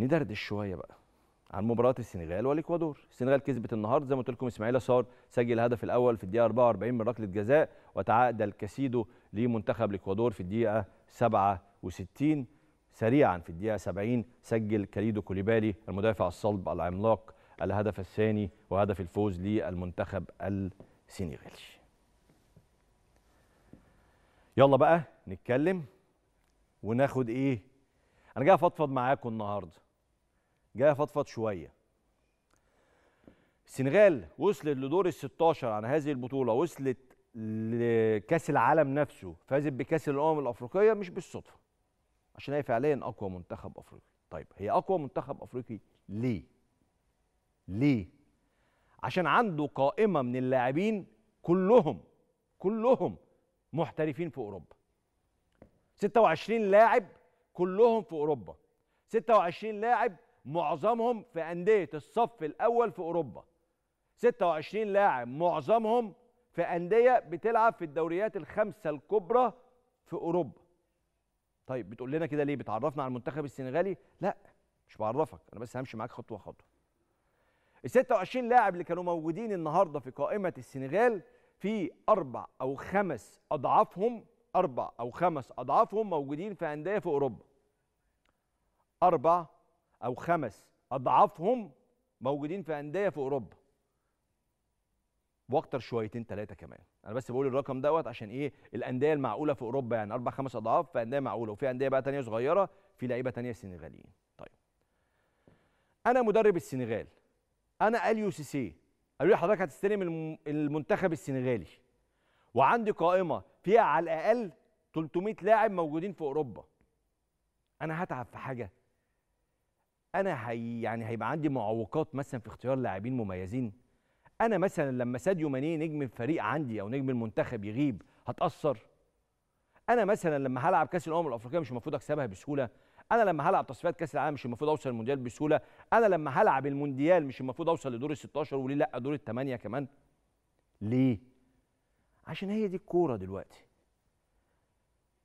ندردش شويه بقى عن مباراه السنغال والاكوادور السنغال كسبت النهارده زي ما قلت لكم اسماعيل صار سجل الهدف الاول في الدقيقه 44 من ركله جزاء وتعادل كاسيدو لمنتخب الاكوادور في الدقيقه 67 سريعا في الدقيقه 70 سجل كاليدو كوليبالي المدافع الصلب العملاق الهدف الثاني وهدف الفوز للمنتخب السنغالي يلا بقى نتكلم وناخد ايه انا جاي افضفض معاكم النهارده جاي فضفض شويه السنغال وصلت لدور ال 16 على هذه البطوله وصلت لكاس العالم نفسه فازت بكاس الامم الافريقيه مش بالصدفه عشان هي فعليا اقوى منتخب افريقي طيب هي اقوى منتخب افريقي ليه ليه عشان عنده قائمه من اللاعبين كلهم كلهم محترفين في اوروبا 26 لاعب كلهم في اوروبا 26 لاعب معظمهم في أندية الصف الأول في أوروبا 26 لاعب معظمهم في أندية بتلعب في الدوريات الخمسة الكبرى في أوروبا طيب بتقول لنا كده ليه بتعرفنا على المنتخب السنغالي لا مش بعرفك أنا بس همشي معاك خطوة خطوة ال 26 لاعب اللي كانوا موجودين النهارده في قائمة السنغال في أربع أو خمس أضعافهم أربع أو خمس أضعافهم موجودين في أندية في أوروبا أربع او خمس اضعافهم موجودين في انديه في اوروبا واكتر شويتين ثلاثه كمان انا بس بقول الرقم دوت عشان ايه الانديه المعقوله في اوروبا يعني اربع خمس اضعاف في انديه معقوله وفي انديه بقى تانية صغيره في لعيبه تانية سنغاليين طيب انا مدرب السنغال انا اليو سي سي قالوا لي حضرتك هتستلم المنتخب السنغالي وعندي قائمه فيها على الاقل 300 لاعب موجودين في اوروبا انا هتعب في حاجه انا هي يعني هيبقى عندي معوقات مثلا في اختيار لاعبين مميزين انا مثلا لما ساديو ماني نجم الفريق عندي او نجم المنتخب يغيب هتاثر انا مثلا لما هلعب كاس الامم الافريقيه مش المفروض اكسبها بسهوله انا لما هلعب تصفيات كاس العالم مش المفروض اوصل المونديال بسهوله انا لما هلعب المونديال مش المفروض اوصل لدور ال 16 وليه لا دور الثمانيه كمان ليه عشان هي دي الكوره دلوقتي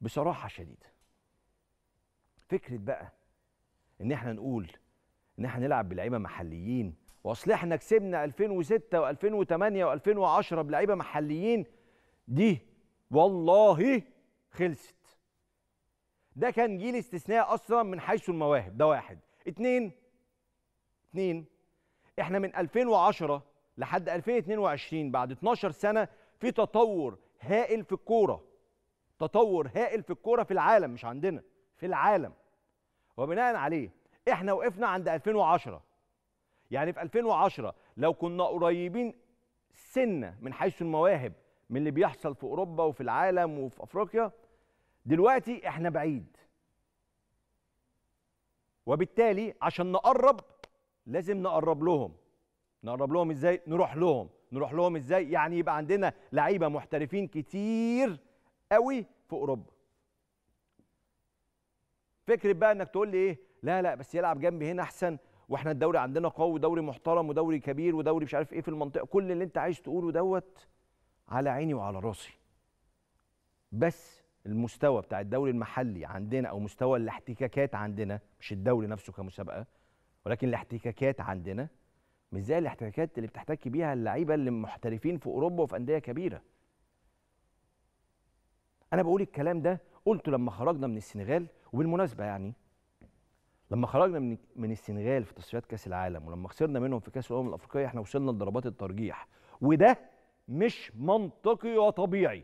بصراحه شديده فكره بقى ان احنا نقول ان احنا نلعب بلعيبه محليين واصل احنا كسبنا 2006 و2008 و2010 بلعيبه محليين دي والله خلصت ده كان جيل استثناء اصلا من حيث المواهب ده واحد اتنين اتنين احنا من 2010 لحد 2022 بعد 12 سنه في تطور هائل في الكوره تطور هائل في الكوره في العالم مش عندنا في العالم وبناء عليه احنا وقفنا عند 2010 يعني في 2010 لو كنا قريبين سنه من حيث المواهب من اللي بيحصل في اوروبا وفي العالم وفي افريقيا دلوقتي احنا بعيد وبالتالي عشان نقرب لازم نقرب لهم نقرب لهم ازاي نروح لهم نروح لهم ازاي يعني يبقى عندنا لعيبه محترفين كتير قوي في اوروبا فكره بقى انك تقول لي ايه لا لا بس يلعب جنبي هنا احسن واحنا الدوري عندنا قوي ودوري محترم ودوري كبير ودوري مش عارف ايه في المنطقه كل اللي انت عايز تقوله دوت على عيني وعلى راسي بس المستوى بتاع الدوري المحلي عندنا او مستوى الاحتكاكات عندنا مش الدوري نفسه كمسابقه ولكن الاحتكاكات عندنا مش زي الاحتكاكات اللي بتحتك بيها اللعيبه اللي محترفين في اوروبا وفي انديه كبيره انا بقول الكلام ده قلته لما خرجنا من السنغال وبالمناسبه يعني لما خرجنا من من السنغال في تصفيات كاس العالم ولما خسرنا منهم في كاس الامم الافريقيه احنا وصلنا لضربات الترجيح وده مش منطقي وطبيعي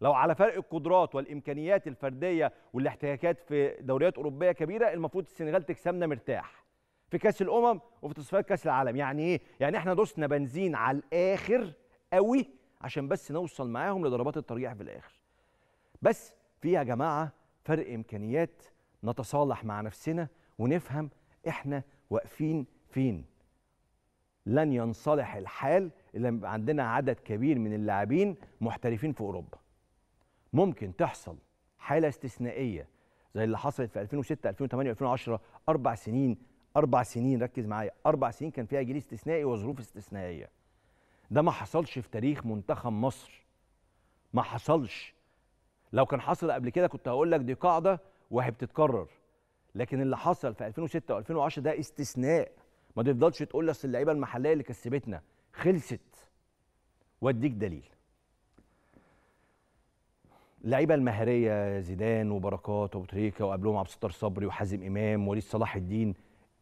لو على فرق القدرات والامكانيات الفرديه والاحتكاكات في دوريات اوروبيه كبيره المفروض السنغال تكسبنا مرتاح في كاس الامم وفي تصفيات كاس العالم يعني ايه يعني احنا دوسنا بنزين على الاخر قوي عشان بس نوصل معاهم لضربات الترجيح في الاخر بس في يا جماعه فرق امكانيات نتصالح مع نفسنا ونفهم احنا واقفين فين لن ينصلح الحال الا يبقى عندنا عدد كبير من اللاعبين محترفين في اوروبا ممكن تحصل حاله استثنائيه زي اللي حصلت في 2006 2008 2010 اربع سنين اربع سنين ركز معايا اربع سنين كان فيها جيل استثنائي وظروف استثنائيه ده ما حصلش في تاريخ منتخب مصر ما حصلش لو كان حصل قبل كده كنت هقول لك دي قاعده وهي بتتكرر لكن اللي حصل في 2006 و2010 ده استثناء ما تفضلش تقول اصل اللعيبه المحليه اللي كسبتنا خلصت واديك دليل اللعيبه المهريه زيدان وبركات وابو تريكه وقبلهم عبد الستار صبري وحازم امام وليد صلاح الدين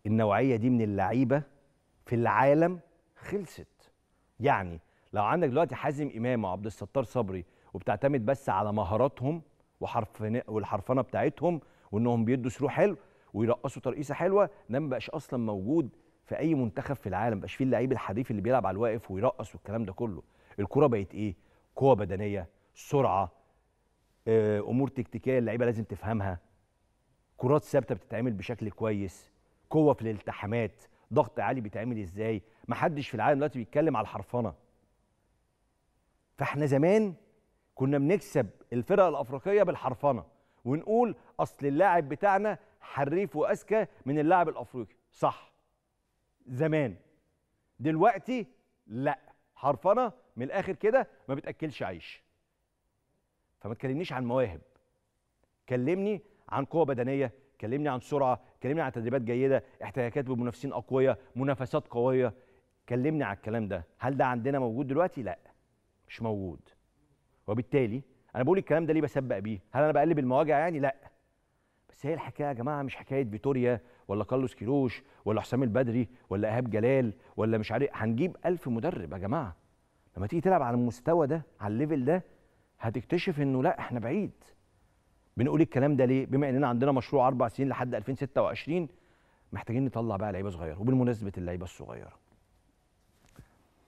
النوعيه دي من اللعيبه في العالم خلصت يعني لو عندك دلوقتي حازم امام وعبد الستار صبري وبتعتمد بس على مهاراتهم والحرفنه بتاعتهم وانهم بيدوا شروح حلو ويرقصوا ترقيصه حلوه ده ما بقاش اصلا موجود في اي منتخب في العالم ما بقاش فيه اللعيب الحريف اللي بيلعب على الواقف ويرقص والكلام ده كله الكره بقت ايه قوه بدنيه سرعه آه، امور تكتيكيه اللعيبه لازم تفهمها كرات ثابته بتتعمل بشكل كويس قوه في الالتحامات ضغط عالي بيتعمل ازاي محدش في العالم دلوقتي بيتكلم على الحرفنه فاحنا زمان كنا بنكسب الفرق الافريقيه بالحرفنه ونقول اصل اللاعب بتاعنا حريف واذكى من اللاعب الافريقي صح زمان دلوقتي لا حرفنه من الاخر كده ما بتاكلش عيش فما تكلمنيش عن مواهب كلمني عن قوه بدنيه كلمني عن سرعه كلمني عن تدريبات جيده احتكاكات بمنافسين اقوياء منافسات قويه كلمني على الكلام ده هل ده عندنا موجود دلوقتي لا مش موجود وبالتالي انا بقول الكلام ده ليه بسبق بيه هل انا بقلب المواجع يعني لا بس هي الحكايه يا جماعه مش حكايه فيتوريا ولا كارلوس كيروش ولا حسام البدري ولا ايهاب جلال ولا مش عارف إيه. هنجيب ألف مدرب يا جماعه لما تيجي تلعب على المستوى ده على الليفل ده هتكتشف انه لا احنا بعيد بنقول الكلام ده ليه بما اننا عندنا مشروع اربع سنين لحد 2026 محتاجين نطلع بقى لعيبه صغيره وبالمناسبه اللعيبه الصغيره